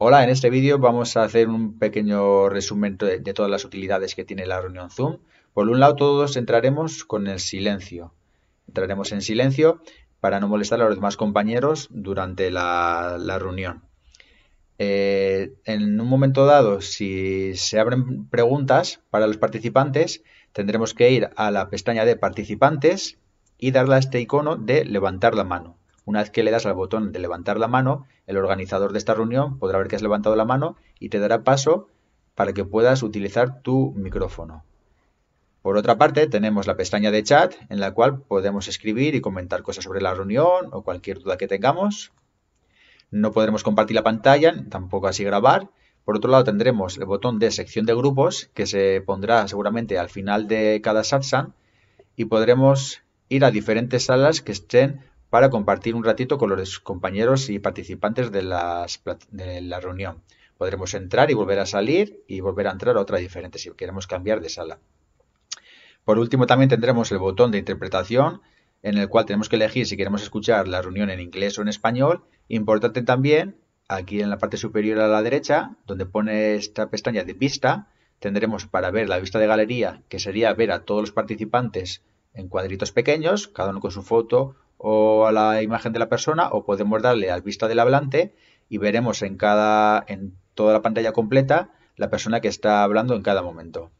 Hola, en este vídeo vamos a hacer un pequeño resumen de, todas las utilidades que tiene la reunión Zoom. Por un lado, todos entraremos con el silencio. Entraremos en silencio para no molestar a los demás compañeros durante la, reunión. Eh, en un momento dado, si se abren preguntas para los participantes, tendremos que ir a la pestaña de participantes y darle a este icono de levantar la mano. Una vez que le das al botón de levantar la mano, el organizador de esta reunión podrá ver que has levantado la mano y te dará paso para que puedas utilizar tu micrófono. Por otra parte, tenemos la pestaña de chat en la cual podemos escribir y comentar cosas sobre la reunión o cualquier duda que tengamos. No podremos compartir la pantalla, tampoco así grabar. Por otro lado, tendremos el botón de sección de grupos que se pondrá seguramente al final de cada satsang y podremos ir a diferentes salas que estén para compartir un ratito con los compañeros y participantes de, la reunión. Podremos entrar y volver a salir y volver a entrar a otra diferente si queremos cambiar de sala. Por último, también tendremos el botón de interpretación en el cual tenemos que elegir si queremos escuchar la reunión en inglés o en español. Importante también, aquí en la parte superior a la derecha, donde pone esta pestaña de vista, tendremos para ver la vista de galería, que sería ver a todos los participantes en cuadritos pequeños, cada uno con su foto o a la imagen de la persona o podemos darle al vista del hablante y veremos en cada en toda la pantalla completa la persona que está hablando en cada momento.